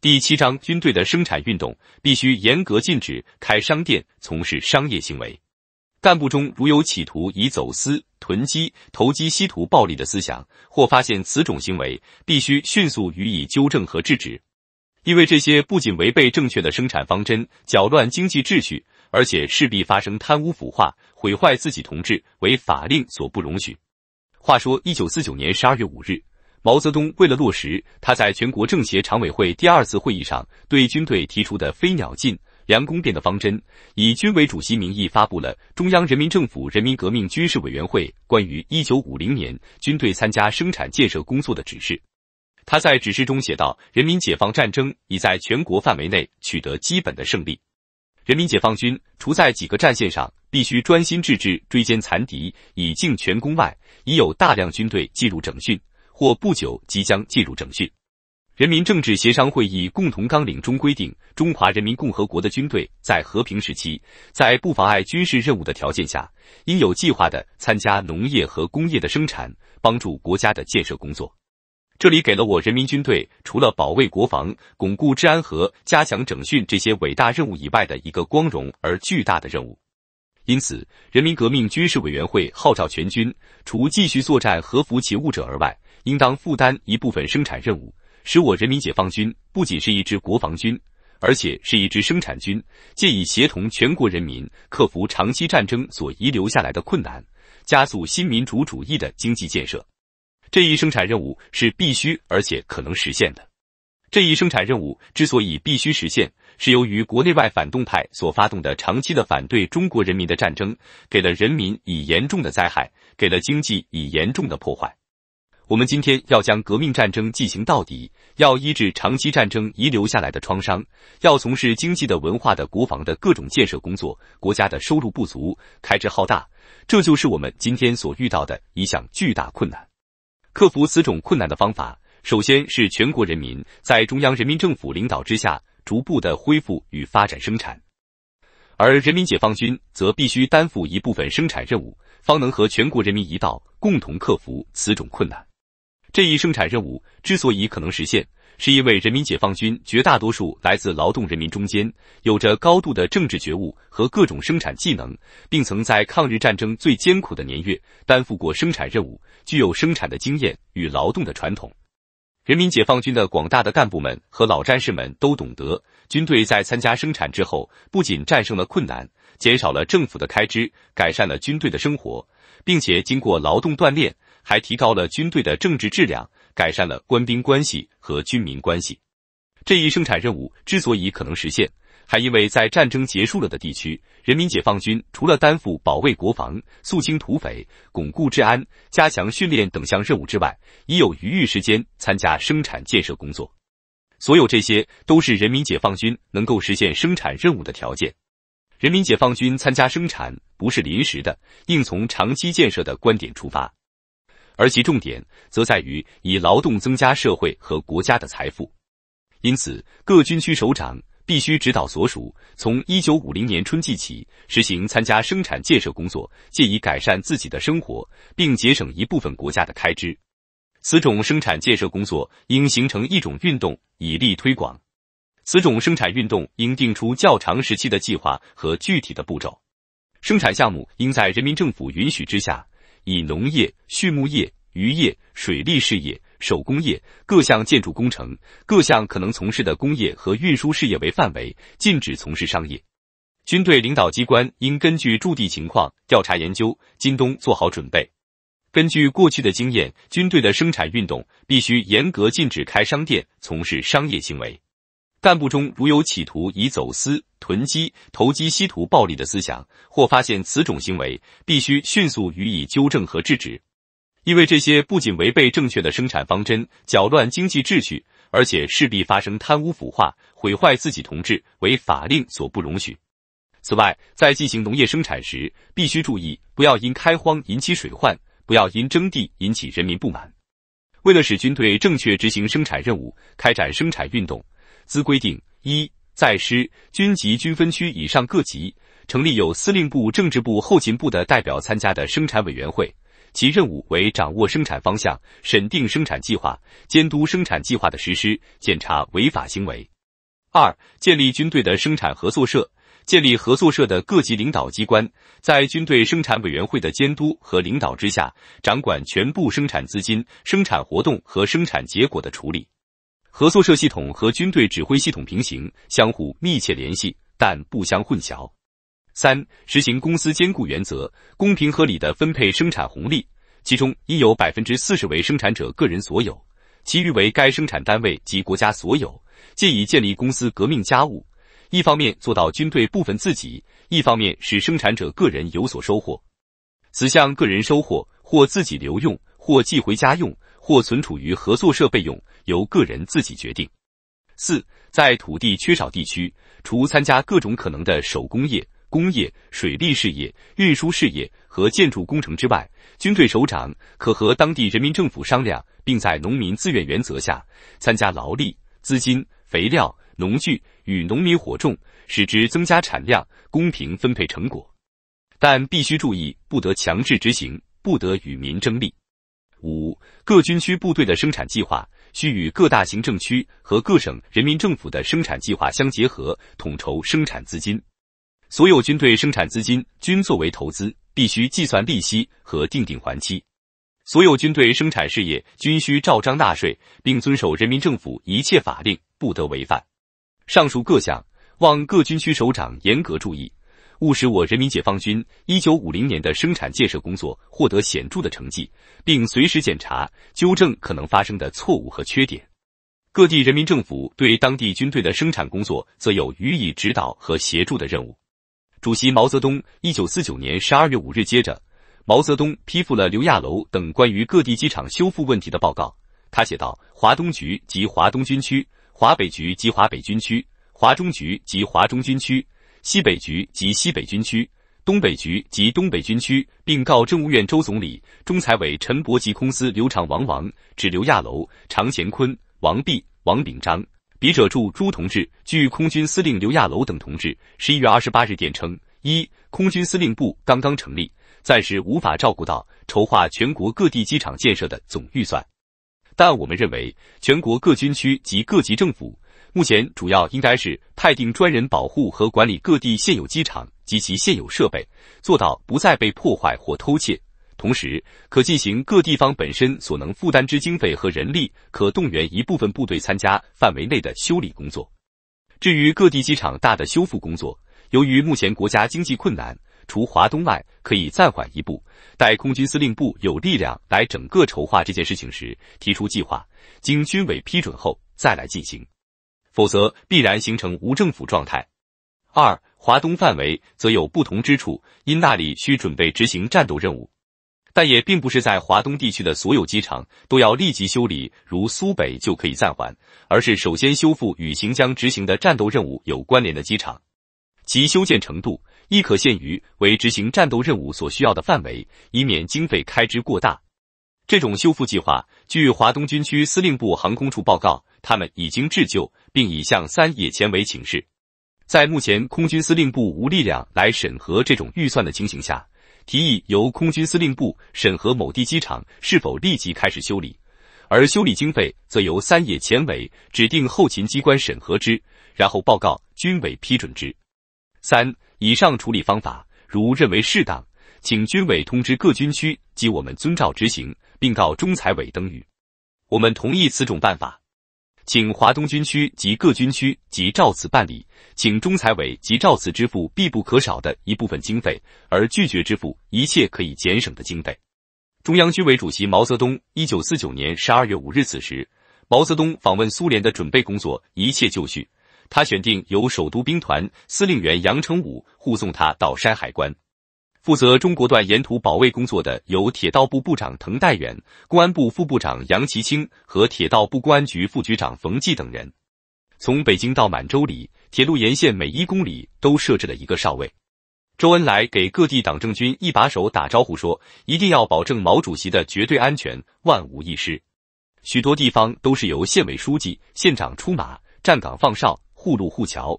第七章，军队的生产运动必须严格禁止开商店、从事商业行为。干部中如有企图以走私、囤积、投机、吸土暴利的思想，或发现此种行为，必须迅速予以纠正和制止。因为这些不仅违背正确的生产方针，搅乱经济秩序，而且势必发生贪污腐化，毁坏自己同志，为法令所不容许。话说，一九四九年十二月五日。毛泽东为了落实他在全国政协常委会第二次会议上对军队提出的“飞鸟尽，良弓变”的方针，以军委主席名义发布了《中央人民政府人民革命军事委员会关于一九五零年军队参加生产建设工作的指示》。他在指示中写道：“人民解放战争已在全国范围内取得基本的胜利，人民解放军除在几个战线上必须专心致志追歼残敌，以尽全功外，已有大量军队进入整训。”或不久即将进入整训。人民政治协商会议共同纲领中规定，中华人民共和国的军队在和平时期，在不妨碍军事任务的条件下，应有计划的参加农业和工业的生产，帮助国家的建设工作。这里给了我人民军队除了保卫国防、巩固治安和加强整训这些伟大任务以外的一个光荣而巨大的任务。因此，人民革命军事委员会号召全军，除继续作战和服起务者而外，应当负担一部分生产任务，使我人民解放军不仅是一支国防军，而且是一支生产军，借以协同全国人民克服长期战争所遗留下来的困难，加速新民主主义的经济建设。这一生产任务是必须而且可能实现的。这一生产任务之所以必须实现，是由于国内外反动派所发动的长期的反对中国人民的战争，给了人民以严重的灾害，给了经济以严重的破坏。我们今天要将革命战争进行到底，要医治长期战争遗留下来的创伤，要从事经济的、文化的、国防的各种建设工作。国家的收入不足，开支浩大，这就是我们今天所遇到的一项巨大困难。克服此种困难的方法，首先是全国人民在中央人民政府领导之下，逐步的恢复与发展生产，而人民解放军则必须担负一部分生产任务，方能和全国人民一道共同克服此种困难。这一生产任务之所以可能实现，是因为人民解放军绝大多数来自劳动人民中间，有着高度的政治觉悟和各种生产技能，并曾在抗日战争最艰苦的年月担负过生产任务，具有生产的经验与劳动的传统。人民解放军的广大的干部们和老战士们都懂得，军队在参加生产之后，不仅战胜了困难，减少了政府的开支，改善了军队的生活，并且经过劳动锻炼。还提高了军队的政治质量，改善了官兵关系和军民关系。这一生产任务之所以可能实现，还因为在战争结束了的地区，人民解放军除了担负保卫国防、肃清土匪、巩固治安、加强训练等项任务之外，已有余裕时间参加生产建设工作。所有这些都是人民解放军能够实现生产任务的条件。人民解放军参加生产不是临时的，应从长期建设的观点出发。而其重点则在于以劳动增加社会和国家的财富，因此各军区首长必须指导所属从一九五零年春季起实行参加生产建设工作，借以改善自己的生活，并节省一部分国家的开支。此种生产建设工作应形成一种运动，以力推广。此种生产运动应定出较长时期的计划和具体的步骤。生产项目应在人民政府允许之下。以农业、畜牧业、渔业、水利事业、手工业各项建筑工程、各项可能从事的工业和运输事业为范围，禁止从事商业。军队领导机关应根据驻地情况调查研究，今冬做好准备。根据过去的经验，军队的生产运动必须严格禁止开商店、从事商业行为。干部中如有企图以走私。囤积、投机、吸图暴利的思想，或发现此种行为，必须迅速予以纠正和制止，因为这些不仅违背正确的生产方针，搅乱经济秩序，而且势必发生贪污腐化，毁坏自己同志，为法令所不容许。此外，在进行农业生产时，必须注意，不要因开荒引起水患，不要因征地引起人民不满。为了使军队正确执行生产任务，开展生产运动，兹规定一。在师、军级、军分区以上各级，成立有司令部、政治部、后勤部的代表参加的生产委员会，其任务为掌握生产方向、审定生产计划、监督生产计划的实施、检查违法行为。二、建立军队的生产合作社，建立合作社的各级领导机关，在军队生产委员会的监督和领导之下，掌管全部生产资金、生产活动和生产结果的处理。合作社系统和军队指挥系统平行，相互密切联系，但不相混淆。三、实行公司兼顾原则，公平合理的分配生产红利，其中应有百分之四十为生产者个人所有，其余为该生产单位及国家所有，借以建立公司革命家务。一方面做到军队部分自己，一方面使生产者个人有所收获。此项个人收获或自己留用，或寄回家用。或存储于合作社备用，由个人自己决定。四，在土地缺少地区，除参加各种可能的手工业、工业、水利事业、运输事业和建筑工程之外，军队首长可和当地人民政府商量，并在农民自愿原则下参加劳力、资金、肥料、农具与农民火种，使之增加产量，公平分配成果。但必须注意，不得强制执行，不得与民争利。各军区部队的生产计划需与各大行政区和各省人民政府的生产计划相结合，统筹生产资金。所有军队生产资金均作为投资，必须计算利息和定定还期。所有军队生产事业均需照章纳税，并遵守人民政府一切法令，不得违反。上述各项，望各军区首长严格注意。务使我人民解放军一九五零年的生产建设工作获得显著的成绩，并随时检查纠正可能发生的错误和缺点。各地人民政府对当地军队的生产工作，则有予以指导和协助的任务。主席毛泽东一九四九年十二月五日接着，毛泽东批复了刘亚楼等关于各地机场修复问题的报告。他写道：“华东局及华东军区、华北局及华北军区、华中局及华中军区。”西北局及西北军区，东北局及东北军区，并告政务院周总理、中财委陈伯吉公司刘长、王王、指刘亚楼、常乾坤、王弼、王炳章。笔者注：朱同志据空军司令刘亚楼等同志十一月二十八日电称，一空军司令部刚刚成立，暂时无法照顾到筹划全国各地机场建设的总预算。但我们认为，全国各军区及各级政府。目前主要应该是派定专人保护和管理各地现有机场及其现有设备，做到不再被破坏或偷窃。同时，可进行各地方本身所能负担之经费和人力，可动员一部分部队参加范围内的修理工作。至于各地机场大的修复工作，由于目前国家经济困难，除华东外，可以暂缓一步，待空军司令部有力量来整个筹划这件事情时，提出计划，经军委批准后再来进行。否则，必然形成无政府状态。二，华东范围则有不同之处，因那里需准备执行战斗任务，但也并不是在华东地区的所有机场都要立即修理，如苏北就可以暂缓，而是首先修复与行将执行的战斗任务有关联的机场，其修建程度亦可限于为执行战斗任务所需要的范围，以免经费开支过大。这种修复计划，据华东军区司令部航空处报告。他们已经自救，并已向三野前委请示，在目前空军司令部无力量来审核这种预算的情形下，提议由空军司令部审核某地机场是否立即开始修理，而修理经费则由三野前委指定后勤机关审核之，然后报告军委批准之。三以上处理方法，如认为适当，请军委通知各军区及我们遵照执行，并告中财委等予。我们同意此种办法。请华东军区及各军区即照此办理，请中财委即照此支付必不可少的一部分经费，而拒绝支付一切可以节省的经费。中央军委主席毛泽东，一九四九年十二月五日，此时，毛泽东访问苏联的准备工作一切就绪，他选定由首都兵团司令员杨成武护送他到山海关。负责中国段沿途保卫工作的有铁道部部长滕代远、公安部副部长杨奇清和铁道部公安局副局长冯骥等人。从北京到满洲里，铁路沿线每一公里都设置了一个哨位。周恩来给各地党政军一把手打招呼说：“一定要保证毛主席的绝对安全，万无一失。”许多地方都是由县委书记、县长出马站岗放哨、护路护桥。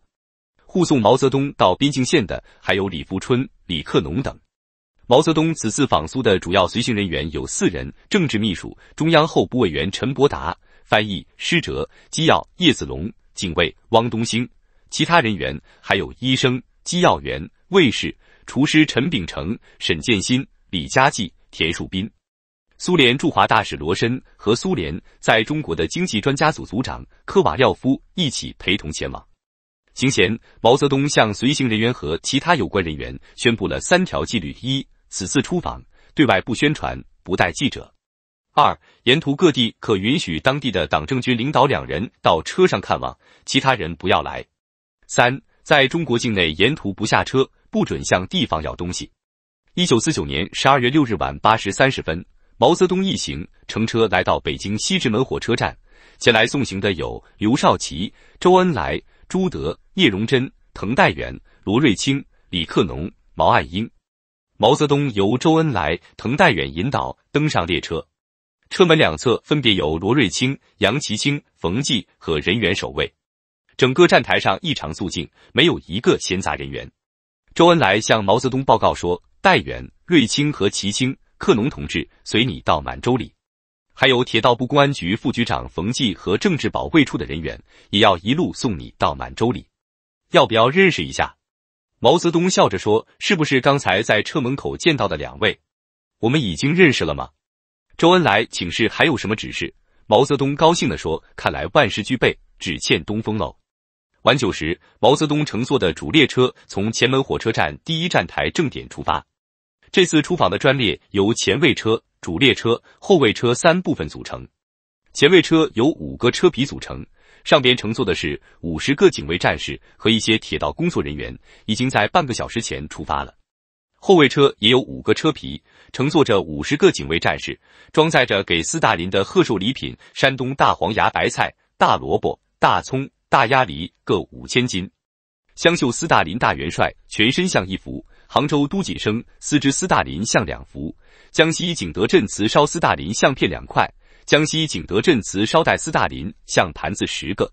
护送毛泽东到边境线的还有李富春。李克农等。毛泽东此次访苏的主要随行人员有四人：政治秘书、中央候补委员陈伯达，翻译施哲，机要叶子龙，警卫汪东兴。其他人员还有医生、机要员、卫士、厨师陈秉承、沈建新、李佳骥、田树斌。苏联驻华大使罗申和苏联在中国的经济专家组组长科瓦廖夫一起陪同前往。行前，毛泽东向随行人员和其他有关人员宣布了三条纪律：一、此次出访对外不宣传，不带记者；二、沿途各地可允许当地的党政军领导两人到车上看望，其他人不要来；三、在中国境内沿途不下车，不准向地方要东西。一九四九年十二月六日晚八时三十分，毛泽东一行乘车来到北京西直门火车站，前来送行的有刘少奇、周恩来。朱德、聂荣臻、滕代远、罗瑞卿、李克农、毛岸英，毛泽东由周恩来、滕代远引导登上列车，车门两侧分别由罗瑞卿、杨奇清、冯骥和人员守卫，整个站台上异常肃静，没有一个闲杂人员。周恩来向毛泽东报告说：“代远、瑞卿和奇清、克农同志随你到满洲里。”还有铁道部公安局副局长冯骥和政治保卫处的人员也要一路送你到满洲里，要不要认识一下？毛泽东笑着说：“是不是刚才在车门口见到的两位？我们已经认识了吗？”周恩来请示还有什么指示？毛泽东高兴地说：“看来万事俱备，只欠东风喽。”晚九时，毛泽东乘坐的主列车从前门火车站第一站台正点出发。这次出访的专列由前卫车。主列车、后卫车三部分组成，前卫车由五个车皮组成，上边乘坐的是五十个警卫战士和一些铁道工作人员，已经在半个小时前出发了。后卫车也有五个车皮，乘坐着五十个警卫战士，装载着给斯大林的贺寿礼品：山东大黄芽白菜、大萝卜、大葱、大鸭梨各五千斤。湘绣斯大林大元帅全身像一幅，杭州都锦生丝织斯大林像两幅。江西景德镇瓷烧斯大林相片两块，江西景德镇瓷烧带斯大林相盘子十个，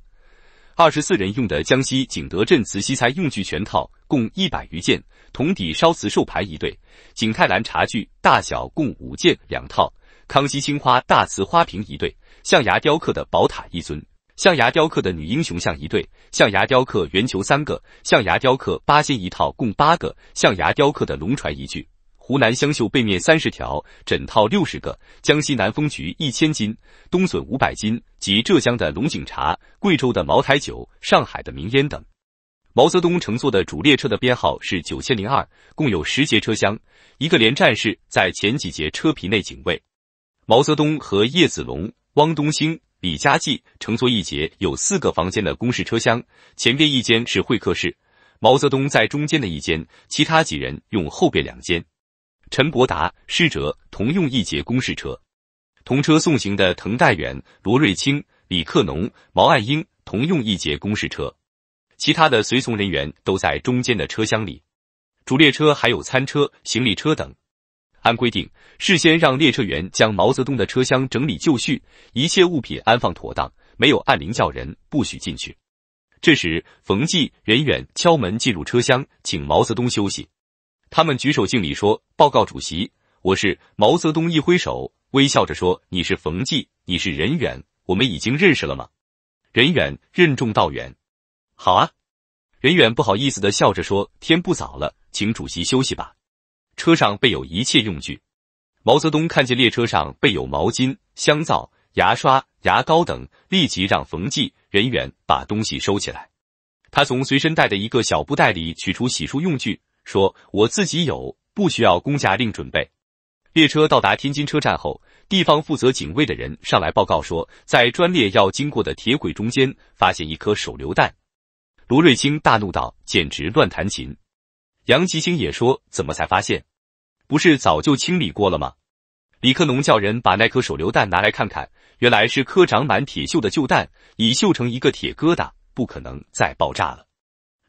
二十四人用的江西景德镇瓷西餐用具全套共一百余件，铜底烧瓷寿盘一对，景泰蓝茶具大小共五件两套，康熙青花大瓷花瓶一对，象牙雕刻的宝塔一尊，象牙雕刻的女英雄像一对，象牙雕刻圆球三个，象牙雕刻八仙一套共八个，象牙雕刻的龙船一具。湖南湘绣被面三十条，枕套六十个；江西南丰橘一千斤，冬笋五百斤，及浙江的龙井茶、贵州的茅台酒、上海的名烟等。毛泽东乘坐的主列车的编号是九千零二，共有十节车厢。一个连战士在前几节车皮内警卫。毛泽东和叶子龙、汪东兴、李佳骥乘坐一节有四个房间的公式车厢，前边一间是会客室，毛泽东在中间的一间，其他几人用后边两间。陈伯达、师哲同用一节公事车，同车送行的滕代远、罗瑞卿、李克农、毛岸英同用一节公事车，其他的随从人员都在中间的车厢里。主列车还有餐车、行李车等。按规定，事先让列车员将毛泽东的车厢整理就绪，一切物品安放妥当，没有按铃叫人，不许进去。这时，冯骥、任远敲门进入车厢，请毛泽东休息。他们举手敬礼说：“报告主席，我是毛泽东。”一挥手，微笑着说：“你是冯骥，你是任远，我们已经认识了吗？”任远：“任重道远。”好啊。任远不好意思的笑着说：“天不早了，请主席休息吧。”车上备有一切用具。毛泽东看见列车上备有毛巾、香皂、牙刷、牙膏等，立即让冯骥、任远把东西收起来。他从随身带的一个小布袋里取出洗漱用具。说我自己有，不需要公家另准备。列车到达天津车站后，地方负责警卫的人上来报告说，在专列要经过的铁轨中间发现一颗手榴弹。罗瑞卿大怒道：“简直乱弹琴！”杨奇清也说：“怎么才发现？不是早就清理过了吗？”李克农叫人把那颗手榴弹拿来看看，原来是颗长满铁锈的旧弹，已锈成一个铁疙瘩，不可能再爆炸了。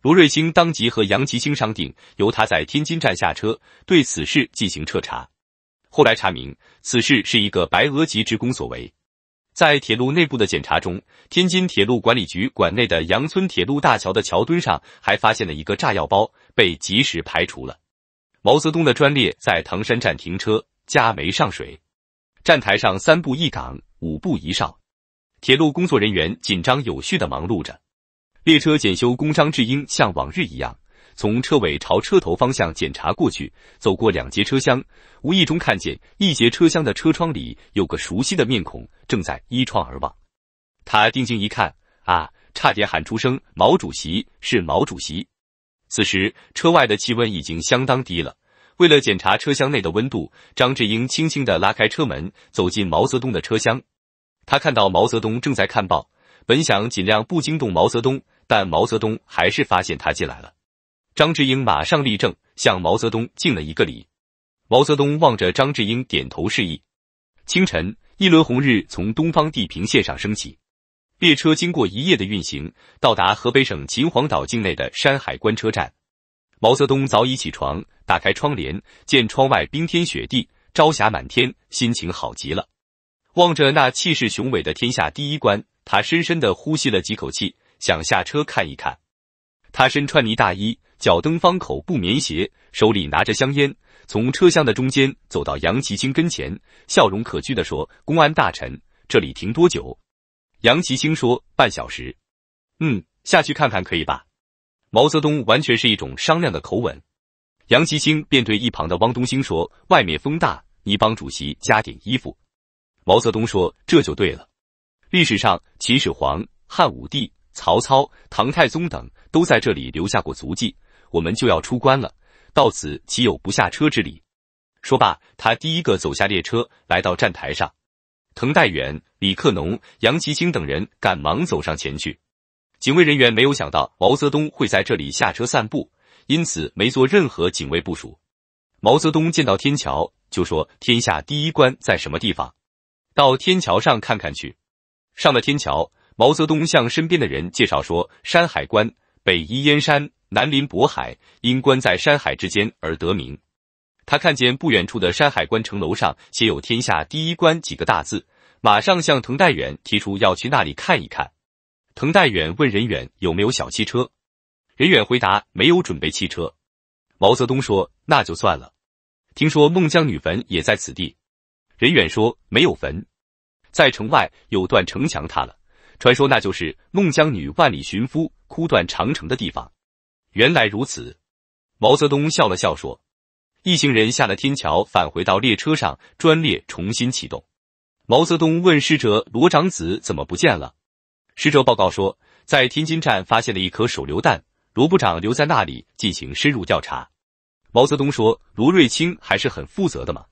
罗瑞卿当即和杨吉清商定，由他在天津站下车，对此事进行彻查。后来查明，此事是一个白俄籍职工所为。在铁路内部的检查中，天津铁路管理局管内的杨村铁路大桥的桥墩上还发现了一个炸药包，被及时排除了。毛泽东的专列在唐山站停车加煤上水，站台上三步一岗，五步一哨，铁路工作人员紧张有序的忙碌着。列车检修工张志英像往日一样，从车尾朝车头方向检查过去，走过两节车厢，无意中看见一节车厢的车窗里有个熟悉的面孔正在依窗而望。他定睛一看，啊，差点喊出声：“毛主席是毛主席！”此时车外的气温已经相当低了，为了检查车厢内的温度，张志英轻轻地拉开车门，走进毛泽东的车厢。他看到毛泽东正在看报，本想尽量不惊动毛泽东。但毛泽东还是发现他进来了，张志英马上立正，向毛泽东敬了一个礼。毛泽东望着张志英，点头示意。清晨，一轮红日从东方地平线上升起，列车经过一夜的运行，到达河北省秦皇岛境内的山海关车站。毛泽东早已起床，打开窗帘，见窗外冰天雪地，朝霞满天，心情好极了。望着那气势雄伟的天下第一关，他深深的呼吸了几口气。想下车看一看，他身穿呢大衣，脚蹬方口布棉鞋，手里拿着香烟，从车厢的中间走到杨奇清跟前，笑容可掬的说：“公安大臣，这里停多久？”杨奇清说：“半小时。”“嗯，下去看看可以吧？”毛泽东完全是一种商量的口吻。杨奇清便对一旁的汪东兴说：“外面风大，你帮主席加点衣服。”毛泽东说：“这就对了。”历史上，秦始皇、汉武帝。曹操、唐太宗等都在这里留下过足迹，我们就要出关了，到此岂有不下车之理？说罢，他第一个走下列车，来到站台上。滕代远、李克农、杨奇清等人赶忙走上前去。警卫人员没有想到毛泽东会在这里下车散步，因此没做任何警卫部署。毛泽东见到天桥，就说：“天下第一关在什么地方？到天桥上看看去。”上了天桥。毛泽东向身边的人介绍说：“山海关北依燕山，南临渤海，因关在山海之间而得名。”他看见不远处的山海关城楼上写有“天下第一关”几个大字，马上向滕代远提出要去那里看一看。滕代远问任远有没有小汽车，任远回答没有准备汽车。毛泽东说：“那就算了。”听说孟姜女坟也在此地，任远说没有坟，在城外有段城墙塌了。传说那就是孟姜女万里寻夫哭断长城的地方。原来如此，毛泽东笑了笑说：“一行人下了天桥，返回到列车上，专列重新启动。”毛泽东问使者：“罗长子怎么不见了？”使者报告说：“在天津站发现了一颗手榴弹，罗部长留在那里进行深入调查。”毛泽东说：“罗瑞卿还是很负责的嘛。”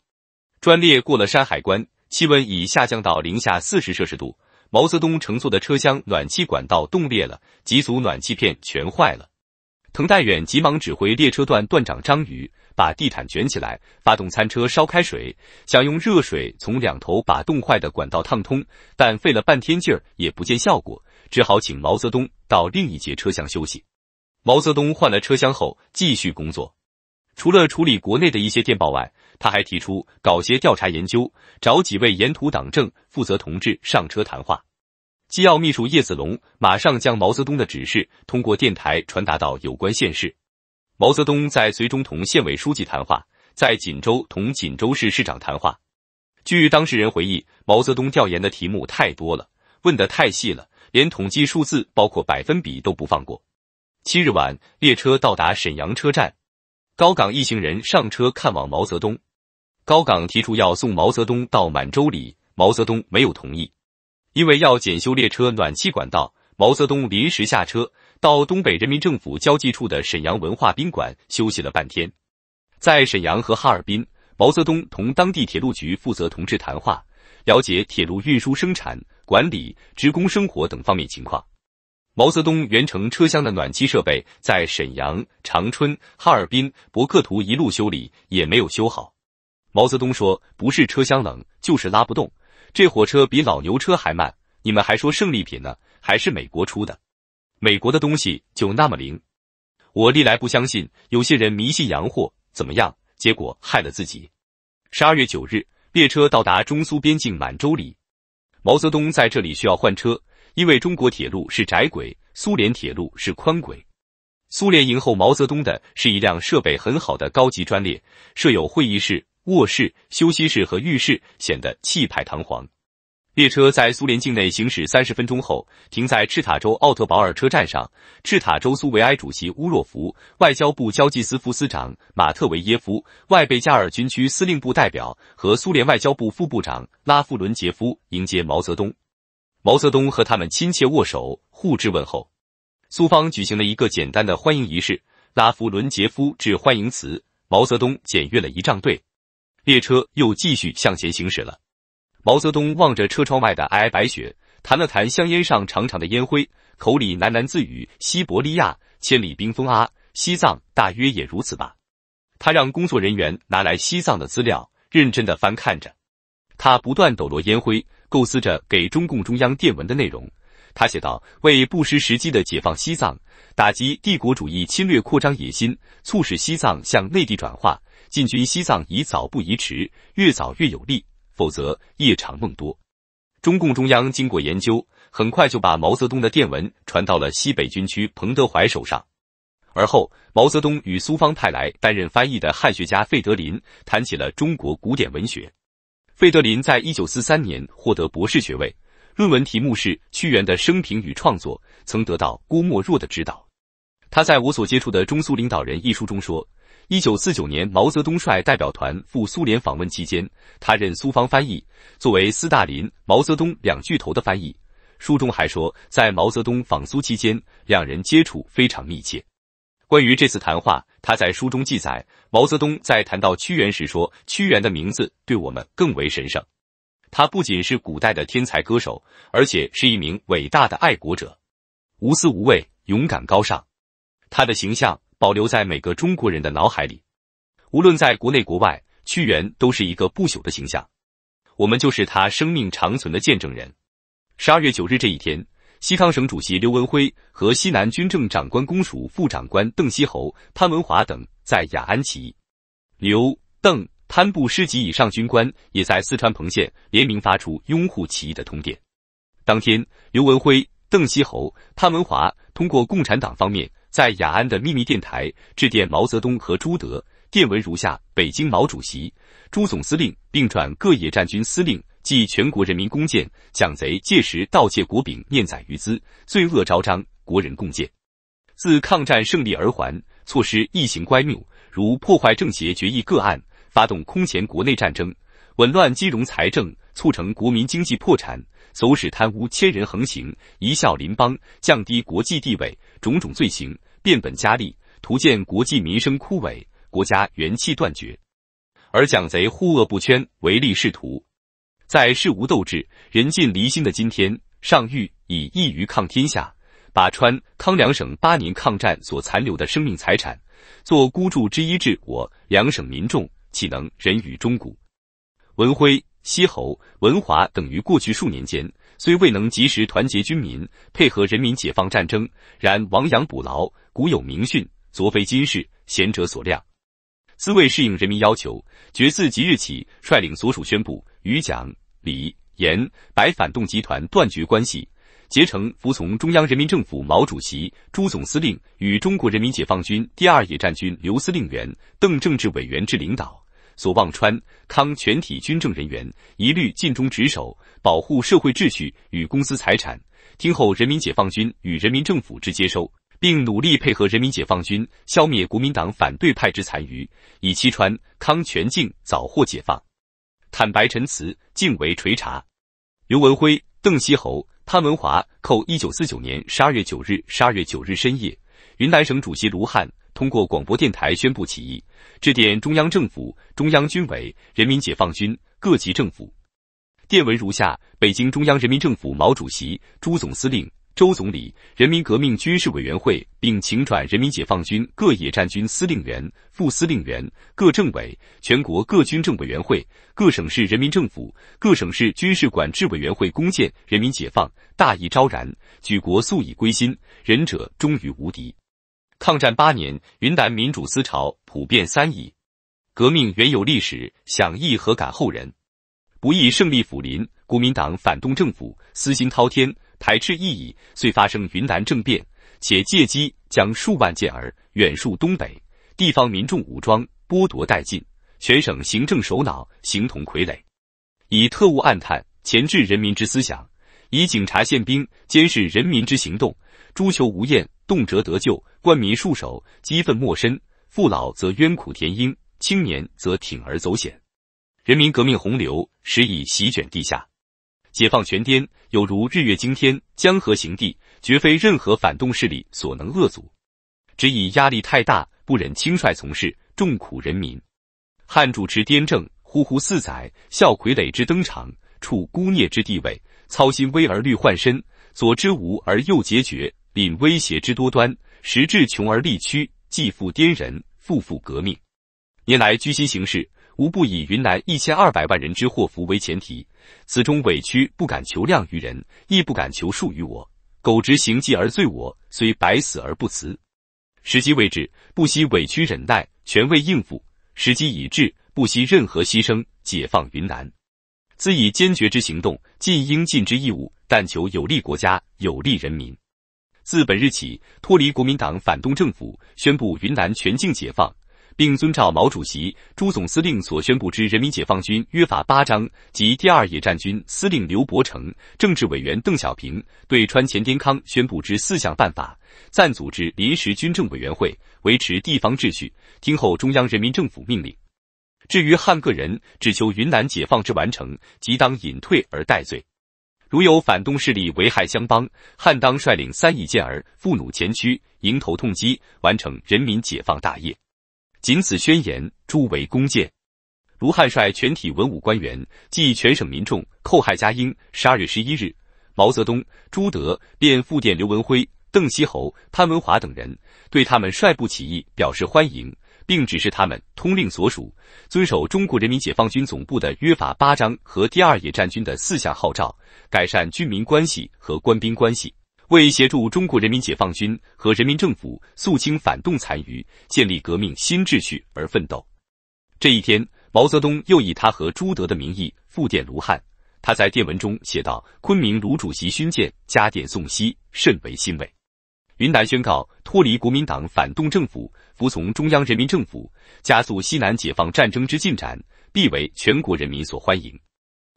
专列过了山海关，气温已下降到零下四十摄氏度。毛泽东乘坐的车厢暖气管道冻裂了，几组暖气片全坏了。滕代远急忙指挥列车段段长张宇把地毯卷起来，发动餐车烧开水，想用热水从两头把冻坏的管道烫通，但费了半天劲儿也不见效果，只好请毛泽东到另一节车厢休息。毛泽东换了车厢后继续工作，除了处理国内的一些电报外。他还提出搞些调查研究，找几位沿途党政负责同志上车谈话。机要秘书叶子龙马上将毛泽东的指示通过电台传达到有关县市。毛泽东在绥中同县委书记谈话，在锦州同锦州市市长谈话。据当事人回忆，毛泽东调研的题目太多了，问得太细了，连统计数字，包括百分比都不放过。七日晚，列车到达沈阳车站，高岗一行人上车看望毛泽东。高岗提出要送毛泽东到满洲里，毛泽东没有同意，因为要检修列车暖气管道，毛泽东临时下车，到东北人民政府交际处的沈阳文化宾馆休息了半天。在沈阳和哈尔滨，毛泽东同当地铁路局负责同志谈话，了解铁路运输、生产管理、职工生活等方面情况。毛泽东原乘车厢的暖气设备，在沈阳、长春、哈尔滨、博克图一路修理，也没有修好。毛泽东说：“不是车厢冷，就是拉不动。这火车比老牛车还慢。你们还说胜利品呢？还是美国出的？美国的东西就那么灵？我历来不相信。有些人迷信洋货，怎么样？结果害了自己。”十二月九日，列车到达中苏边境满洲里，毛泽东在这里需要换车，因为中国铁路是窄轨，苏联铁路是宽轨。苏联迎候毛泽东的是一辆设备很好的高级专列，设有会议室。卧室、休息室和浴室显得气派堂皇。列车在苏联境内行驶三十分钟后，停在赤塔州奥特保尔车站上。赤塔州苏维埃主席乌洛夫、外交部交际司副司长马特维耶夫、外贝加尔军区司令部代表和苏联外交部副部长拉夫伦杰夫迎接毛泽东。毛泽东和他们亲切握手，互致问候。苏方举行了一个简单的欢迎仪式。拉夫伦杰夫致欢迎词。毛泽东检阅了仪仗队。列车又继续向前行驶了。毛泽东望着车窗外的皑皑白雪，弹了弹香烟上长长的烟灰，口里喃喃自语：“西伯利亚千里冰封啊，西藏大约也如此吧。”他让工作人员拿来西藏的资料，认真的翻看着。他不断抖落烟灰，构思着给中共中央电文的内容。他写道：“为不失时机的解放西藏，打击帝国主义侵略扩张野心，促使西藏向内地转化。”进军西藏宜早不宜迟，越早越有利，否则夜长梦多。中共中央经过研究，很快就把毛泽东的电文传到了西北军区彭德怀手上。而后，毛泽东与苏方派来担任翻译的汉学家费德林谈起了中国古典文学。费德林在一九四三年获得博士学位，论文题目是《屈原的生平与创作》，曾得到郭沫若的指导。他在我所接触的中苏领导人一书中说。一九四九年，毛泽东率代表团赴苏联访问期间，他任苏方翻译，作为斯大林、毛泽东两巨头的翻译。书中还说，在毛泽东访苏期间，两人接触非常密切。关于这次谈话，他在书中记载：毛泽东在谈到屈原时说：“屈原的名字对我们更为神圣。他不仅是古代的天才歌手，而且是一名伟大的爱国者，无私无畏，勇敢高尚。他的形象。”保留在每个中国人的脑海里，无论在国内国外，屈原都是一个不朽的形象。我们就是他生命长存的见证人。十二月九日这一天，西康省主席刘文辉和西南军政长官公署副长官邓锡侯、潘文华等在雅安起义。刘、邓、潘部师级以上军官也在四川彭县联名发出拥护起义的通电。当天，刘文辉、邓锡侯、潘文华通过共产党方面。在雅安的秘密电台致电毛泽东和朱德，电文如下：北京毛主席、朱总司令，并转各野战军司令，即全国人民公鉴，蒋贼届时盗窃国柄，念载余资，罪恶昭彰，国人共建。自抗战胜利而还，措施异形乖谬，如破坏政协决议个案，发动空前国内战争，紊乱金融财政，促成国民经济破产。走使贪污千人横行，贻笑邻邦，降低国际地位，种种罪行变本加厉，图见国计民生枯萎，国家元气断绝。而蒋贼怙恶不宣，唯利是图，在事无斗志，人尽离心的今天，尚欲以一隅抗天下，把川康两省八年抗战所残留的生命财产，做孤注之一掷，我两省民众岂能忍于中古？文辉。西侯文华等于过去数年间，虽未能及时团结军民，配合人民解放战争，然亡羊补牢，古有明训，昨非今事，贤者所谅。自为适应人民要求，决自即日起，率领所属宣布与蒋、李、阎、白反动集团断绝关系，竭诚服从中央人民政府毛主席、朱总司令与中国人民解放军第二野战军刘司令员、邓政治委员之领导。所望川康全体军政人员一律尽忠职守，保护社会秩序与公私财产，听候人民解放军与人民政府之接收，并努力配合人民解放军消灭国民党反对派之残余，以期川康全境早获解放。坦白陈词，敬为垂察。刘文辉、邓锡侯、潘文华，扣一九四九年十二月九日，十二月九日深夜，云南省主席卢汉。通过广播电台宣布起义，致电中央政府、中央军委、人民解放军各级政府。电文如下：北京中央人民政府毛主席、朱总司令、周总理、人民革命军事委员会，并请转人民解放军各野战军司令员、副司令员、各政委、全国各军政委员会、各省市人民政府、各省市军事管制委员会公见人民解放，大义昭然，举国素以归心，仁者终于无敌。抗战八年，云南民主思潮普遍三移，革命原有历史享益何感后人？不意胜利甫临，国民党反动政府私心滔天，排斥异已，遂发生云南政变，且借机将数万健儿远戍东北，地方民众武装剥夺殆尽，全省行政首脑形同傀儡，以特务暗探钳制人民之思想，以警察宪兵监视人民之行动，诛求无厌，动辄得咎。官民束手，激愤莫深；父老则冤苦填膺，青年则铤而走险。人民革命洪流，时已席卷地下，解放全滇，有如日月惊天，江河行地，绝非任何反动势力所能遏阻。只以压力太大，不忍轻率从事，重苦人民。汉主持滇政，呼呼四载，效傀儡之登场，处孤孽之地位，操心危而虑患身，左之吾而右决绝，禀威胁之多端。时至穷而力屈，既复颠人，复复革命。年来居心行事，无不以云南一千二百万人之祸福为前提。此中委屈不敢求谅于人，亦不敢求恕于我。苟执行迹而罪我，虽百死而不辞。时机未至，不惜委屈忍耐，全为应付；时机已至，不惜任何牺牲，解放云南。自以坚决之行动，尽应尽之义务，但求有利国家，有利人民。自本日起，脱离国民党反动政府，宣布云南全境解放，并遵照毛主席、朱总司令所宣布之人民解放军约法八章及第二野战军司令刘伯承、政治委员邓小平对川黔滇康宣布之四项办法，暂组织临时军政委员会，维持地方秩序，听候中央人民政府命令。至于汉个人，只求云南解放之完成，即当隐退而待罪。如有反动势力危害相邦，汉当率领三亿健儿，赴弩前驱，迎头痛击，完成人民解放大业。仅此宣言，诸为公见。卢汉率全体文武官员即全省民众叩害嘉英。十二月十一日，毛泽东、朱德便复电刘文辉、邓锡侯、潘文华等人，对他们率部起义表示欢迎。并指示他们通令所属，遵守中国人民解放军总部的约法八章和第二野战军的四项号召，改善军民关系和官兵关系，为协助中国人民解放军和人民政府肃清反动残余，建立革命新秩序而奋斗。这一天，毛泽东又以他和朱德的名义复电卢汉，他在电文中写道：“昆明卢主席勋鉴，加电送西，甚为欣慰。”云南宣告脱离国民党反动政府，服从中央人民政府，加速西南解放战争之进展，必为全国人民所欢迎。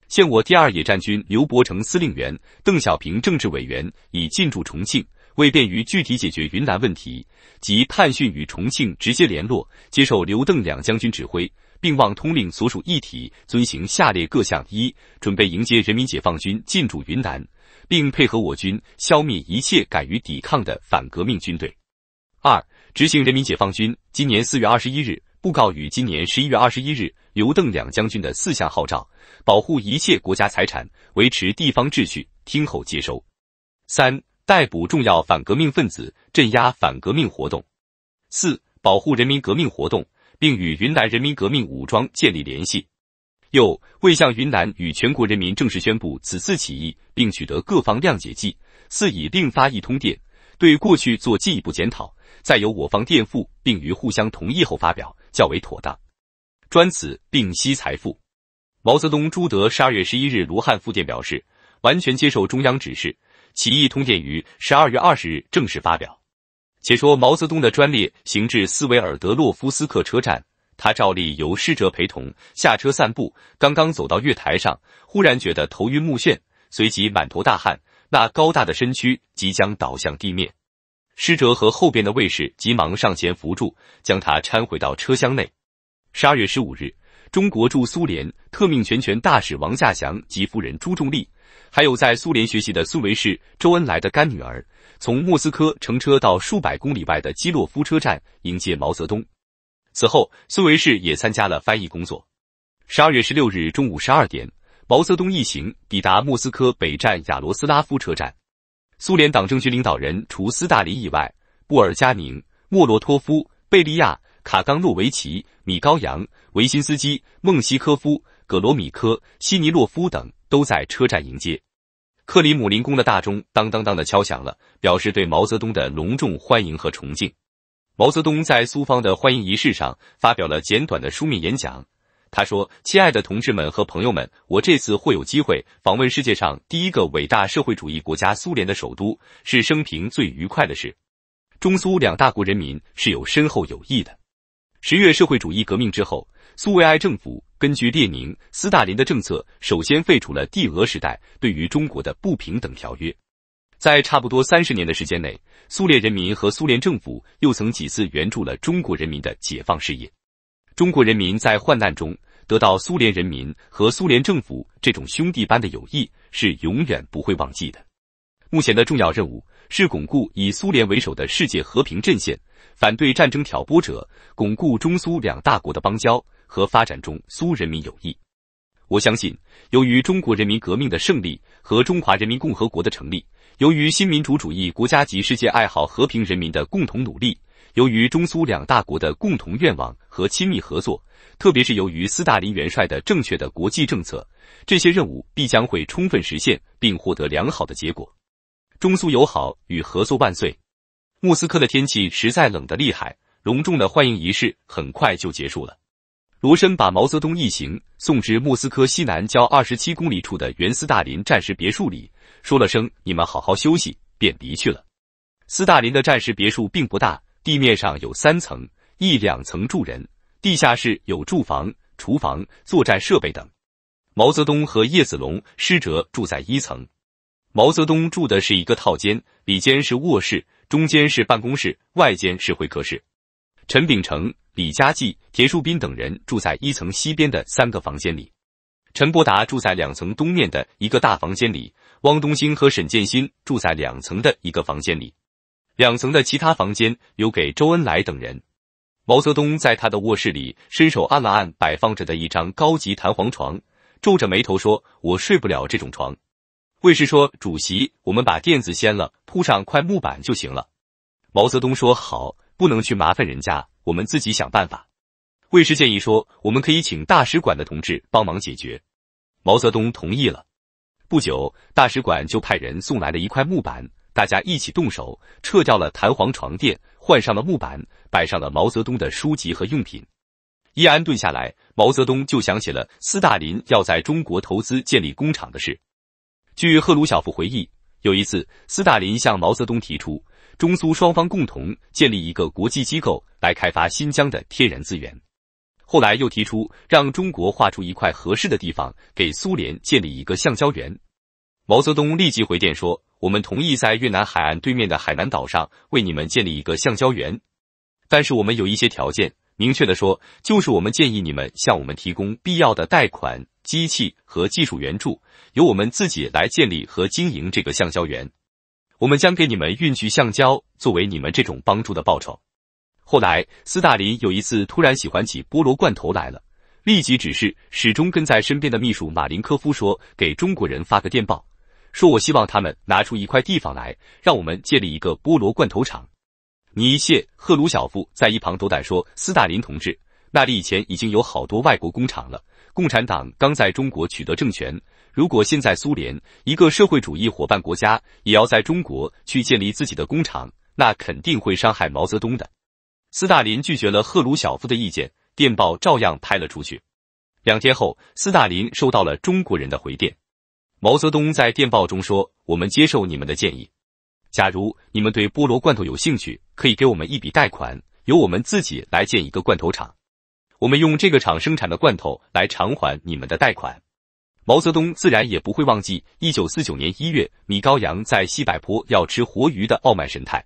现我第二野战军刘伯承司令员、邓小平政治委员已进驻重庆，为便于具体解决云南问题及探讯与重庆直接联络，接受刘邓两将军指挥，并望通令所属一体遵行下列各项：一、准备迎接人民解放军进驻云南。并配合我军消灭一切敢于抵抗的反革命军队。二、执行人民解放军今年四月二十一日布告与今年十一月二十一日刘邓两将军的四项号召，保护一切国家财产，维持地方秩序，听候接收。三、逮捕重要反革命分子，镇压反革命活动。四、保护人民革命活动，并与云南人民革命武装建立联系。又未向云南与全国人民正式宣布此次起义，并取得各方谅解计，似以另发一通电，对过去做进一步检讨，再由我方垫付，并于互相同意后发表，较为妥当。专此，并息财富。毛泽东、朱德十二月十一日，卢汉复电表示，完全接受中央指示，起义通电于十二月二十日正式发表。且说毛泽东的专列行至斯维尔德洛夫斯克车站。他照例由师哲陪同下车散步，刚刚走到月台上，忽然觉得头晕目眩，随即满头大汗，那高大的身躯即将倒向地面。师哲和后边的卫士急忙上前扶住，将他搀回到车厢内。十二月十五日，中国驻苏联特命全权大使王稼祥及夫人朱仲丽，还有在苏联学习的苏维士周恩来的干女儿，从莫斯科乘车到数百公里外的基洛夫车站迎接毛泽东。此后，孙维世也参加了翻译工作。十二月十六日中午十二点，毛泽东一行抵达莫斯科北站亚罗斯拉夫车站。苏联党政局领导人除斯大林以外，布尔加宁、莫洛托夫、贝利亚、卡冈诺维奇、米高扬、维辛斯基、孟西科夫、葛罗米科、希尼洛夫等都在车站迎接。克里姆林宫的大钟当当当的敲响了，表示对毛泽东的隆重欢迎和崇敬。毛泽东在苏方的欢迎仪式上发表了简短的书面演讲。他说：“亲爱的同志们和朋友们，我这次或有机会访问世界上第一个伟大社会主义国家苏联的首都，是生平最愉快的事。中苏两大国人民是有深厚友谊的。”十月社会主义革命之后，苏维埃政府根据列宁、斯大林的政策，首先废除了帝俄时代对于中国的不平等条约。在差不多三十年的时间内，苏联人民和苏联政府又曾几次援助了中国人民的解放事业。中国人民在患难中得到苏联人民和苏联政府这种兄弟般的友谊，是永远不会忘记的。目前的重要任务是巩固以苏联为首的世界和平阵线，反对战争挑拨者，巩固中苏两大国的邦交和发展中苏人民友谊。我相信，由于中国人民革命的胜利和中华人民共和国的成立，由于新民主主义国家及世界爱好和平人民的共同努力，由于中苏两大国的共同愿望和亲密合作，特别是由于斯大林元帅的正确的国际政策，这些任务必将会充分实现，并获得良好的结果。中苏友好与合作万岁！莫斯科的天气实在冷得厉害，隆重的欢迎仪式很快就结束了。罗申把毛泽东一行送至莫斯科西南郊二十七公里处的原斯大林战时别墅里，说了声“你们好好休息”，便离去了。斯大林的战时别墅并不大，地面上有三层，一两层住人，地下室有住房、厨房、作战设备等。毛泽东和叶子龙、施哲住在一层。毛泽东住的是一个套间，里间是卧室，中间是办公室，外间是会客室。陈炳承、李佳继、田树斌等人住在一层西边的三个房间里，陈伯达住在两层东面的一个大房间里，汪东兴和沈建新住在两层的一个房间里，两层的其他房间留给周恩来等人。毛泽东在他的卧室里伸手按了按摆放着的一张高级弹簧床，皱着眉头说：“我睡不了这种床。”卫士说：“主席，我们把垫子掀了，铺上块木板就行了。”毛泽东说：“好。”不能去麻烦人家，我们自己想办法。卫士建议说：“我们可以请大使馆的同志帮忙解决。”毛泽东同意了。不久，大使馆就派人送来了一块木板，大家一起动手，撤掉了弹簧床垫，换上了木板，摆上了毛泽东的书籍和用品。一安顿下来，毛泽东就想起了斯大林要在中国投资建立工厂的事。据赫鲁晓夫回忆，有一次，斯大林向毛泽东提出。中苏双方共同建立一个国际机构来开发新疆的天然资源，后来又提出让中国划出一块合适的地方给苏联建立一个橡胶园。毛泽东立即回电说：“我们同意在越南海岸对面的海南岛上为你们建立一个橡胶园，但是我们有一些条件。明确的说，就是我们建议你们向我们提供必要的贷款、机器和技术援助，由我们自己来建立和经营这个橡胶园。”我们将给你们运去橡胶作为你们这种帮助的报酬。后来，斯大林有一次突然喜欢起菠萝罐头来了，立即指示始终跟在身边的秘书马林科夫说：“给中国人发个电报，说我希望他们拿出一块地方来，让我们建立一个菠萝罐头厂。”尼谢赫鲁晓夫在一旁斗胆说：“斯大林同志，那里以前已经有好多外国工厂了，共产党刚在中国取得政权。”如果现在苏联一个社会主义伙伴国家也要在中国去建立自己的工厂，那肯定会伤害毛泽东的。斯大林拒绝了赫鲁晓夫的意见，电报照样拍了出去。两天后，斯大林收到了中国人的回电。毛泽东在电报中说：“我们接受你们的建议。假如你们对菠萝罐头有兴趣，可以给我们一笔贷款，由我们自己来建一个罐头厂。我们用这个厂生产的罐头来偿还你们的贷款。”毛泽东自然也不会忘记，一九四九年一月，米高扬在西柏坡要吃活鱼的傲慢神态。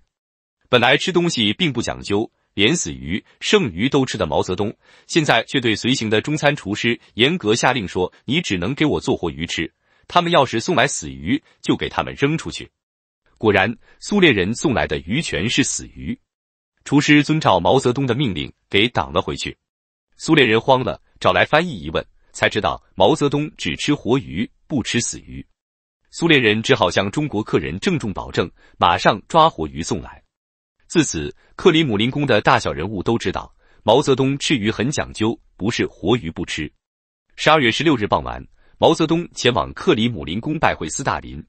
本来吃东西并不讲究，连死鱼、剩鱼都吃的毛泽东，现在却对随行的中餐厨师严格下令说：“你只能给我做活鱼吃，他们要是送来死鱼，就给他们扔出去。”果然，苏联人送来的鱼全是死鱼，厨师遵照毛泽东的命令给挡了回去。苏联人慌了，找来翻译一问。才知道毛泽东只吃活鱼不吃死鱼，苏联人只好向中国客人郑重保证，马上抓活鱼送来。自此，克里姆林宫的大小人物都知道毛泽东吃鱼很讲究，不是活鱼不吃。十二月十六日傍晚，毛泽东前往克里姆林宫拜会斯大林。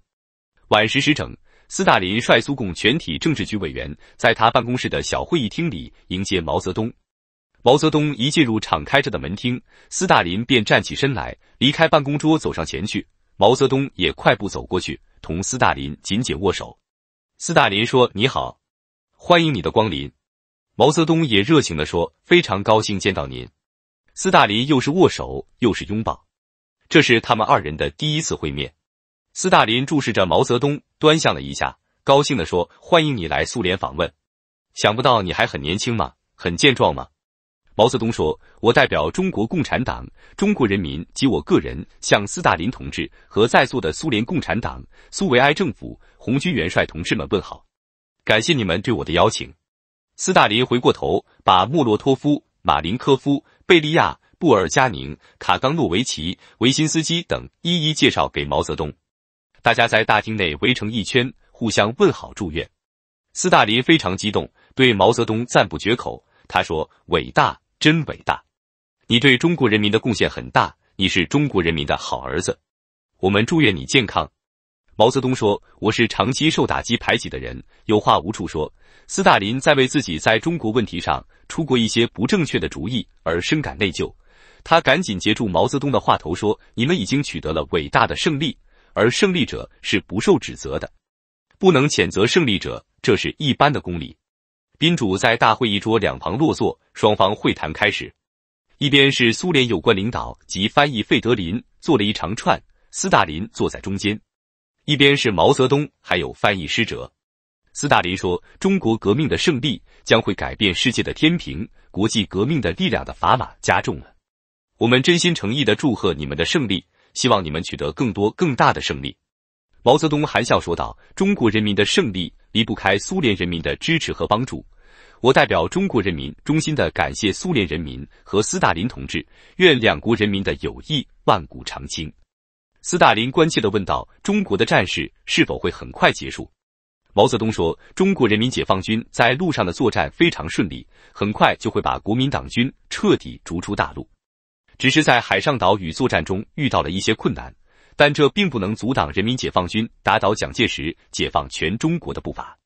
晚十时整，斯大林率苏共全体政治局委员在他办公室的小会议厅里迎接毛泽东。毛泽东一进入敞开着的门厅，斯大林便站起身来，离开办公桌走上前去。毛泽东也快步走过去，同斯大林紧紧握手。斯大林说：“你好，欢迎你的光临。”毛泽东也热情的说：“非常高兴见到您。”斯大林又是握手又是拥抱，这是他们二人的第一次会面。斯大林注视着毛泽东，端详了一下，高兴的说：“欢迎你来苏联访问。想不到你还很年轻吗？很健壮吗？”毛泽东说：“我代表中国共产党、中国人民及我个人，向斯大林同志和在座的苏联共产党、苏维埃政府、红军元帅同志们问好，感谢你们对我的邀请。”斯大林回过头，把莫洛托夫、马林科夫、贝利亚、布尔加宁、卡冈诺维奇、维辛斯基等一一介绍给毛泽东。大家在大厅内围成一圈，互相问好、祝愿。斯大林非常激动，对毛泽东赞不绝口。他说：“伟大！”真伟大！你对中国人民的贡献很大，你是中国人民的好儿子。我们祝愿你健康。毛泽东说：“我是长期受打击排挤的人，有话无处说。”斯大林在为自己在中国问题上出过一些不正确的主意而深感内疚，他赶紧截住毛泽东的话头说：“你们已经取得了伟大的胜利，而胜利者是不受指责的，不能谴责胜利者，这是一般的公理。”宾主在大会议桌两旁落座，双方会谈开始。一边是苏联有关领导及翻译费德林，坐了一长串；斯大林坐在中间。一边是毛泽东，还有翻译施哲。斯大林说：“中国革命的胜利将会改变世界的天平，国际革命的力量的砝码加重了。我们真心诚意的祝贺你们的胜利，希望你们取得更多更大的胜利。”毛泽东含笑说道：“中国人民的胜利。”离不开苏联人民的支持和帮助，我代表中国人民衷心的感谢苏联人民和斯大林同志。愿两国人民的友谊万古长青。斯大林关切的问道：“中国的战事是否会很快结束？”毛泽东说：“中国人民解放军在路上的作战非常顺利，很快就会把国民党军彻底逐出大陆。只是在海上岛屿作战中遇到了一些困难。”但这并不能阻挡人民解放军打倒蒋介石、解放全中国的步伐。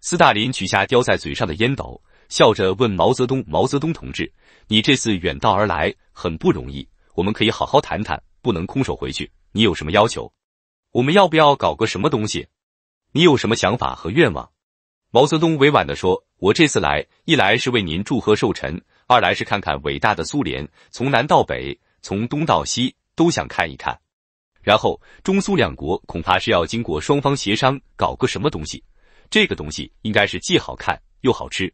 斯大林取下叼在嘴上的烟斗，笑着问毛泽东：“毛泽东同志，你这次远道而来很不容易，我们可以好好谈谈，不能空手回去。你有什么要求？我们要不要搞个什么东西？你有什么想法和愿望？”毛泽东委婉地说：“我这次来，一来是为您祝贺寿辰，二来是看看伟大的苏联，从南到北，从东到西，都想看一看。”然后中苏两国恐怕是要经过双方协商搞个什么东西，这个东西应该是既好看又好吃。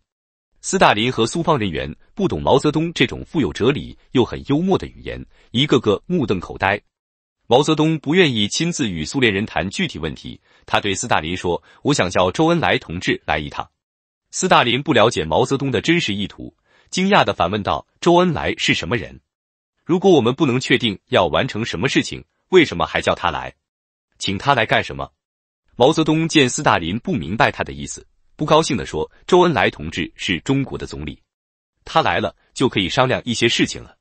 斯大林和苏方人员不懂毛泽东这种富有哲理又很幽默的语言，一个个目瞪口呆。毛泽东不愿意亲自与苏联人谈具体问题，他对斯大林说：“我想叫周恩来同志来一趟。”斯大林不了解毛泽东的真实意图，惊讶地反问道：“周恩来是什么人？如果我们不能确定要完成什么事情？”为什么还叫他来？请他来干什么？毛泽东见斯大林不明白他的意思，不高兴的说：“周恩来同志是中国的总理，他来了就可以商量一些事情了。”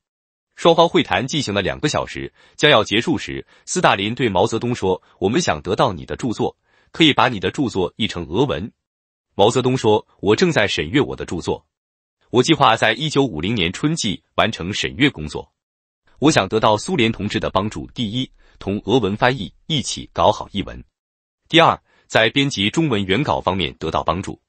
双方会谈进行了两个小时，将要结束时，斯大林对毛泽东说：“我们想得到你的著作，可以把你的著作译成俄文。”毛泽东说：“我正在审阅我的著作，我计划在一九五零年春季完成审阅工作。”我想得到苏联同志的帮助。第一，同俄文翻译一起搞好译文；第二，在编辑中文原稿方面得到帮助。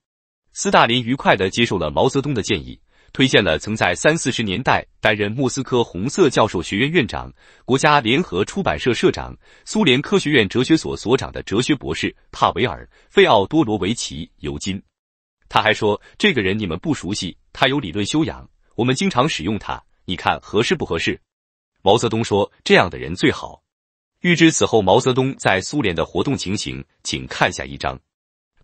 斯大林愉快地接受了毛泽东的建议，推荐了曾在三四十年代担任莫斯科红色教授学院院长、国家联合出版社社长、苏联科学院哲学所所长的哲学博士帕维尔·费奥多罗维奇·尤金。他还说：“这个人你们不熟悉，他有理论修养，我们经常使用他，你看合适不合适？”毛泽东说：“这样的人最好。”预知此后毛泽东在苏联的活动情形，请看下一章。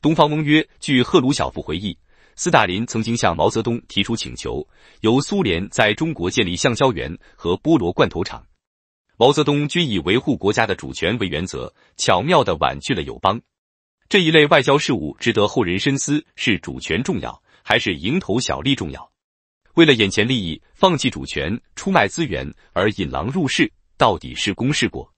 东方翁曰：据赫鲁晓夫回忆，斯大林曾经向毛泽东提出请求，由苏联在中国建立橡胶园和菠萝罐头厂。毛泽东均以维护国家的主权为原则，巧妙的婉拒了友邦。这一类外交事务值得后人深思：是主权重要，还是蝇头小利重要？为了眼前利益，放弃主权，出卖资源，而引狼入室，到底是公是过？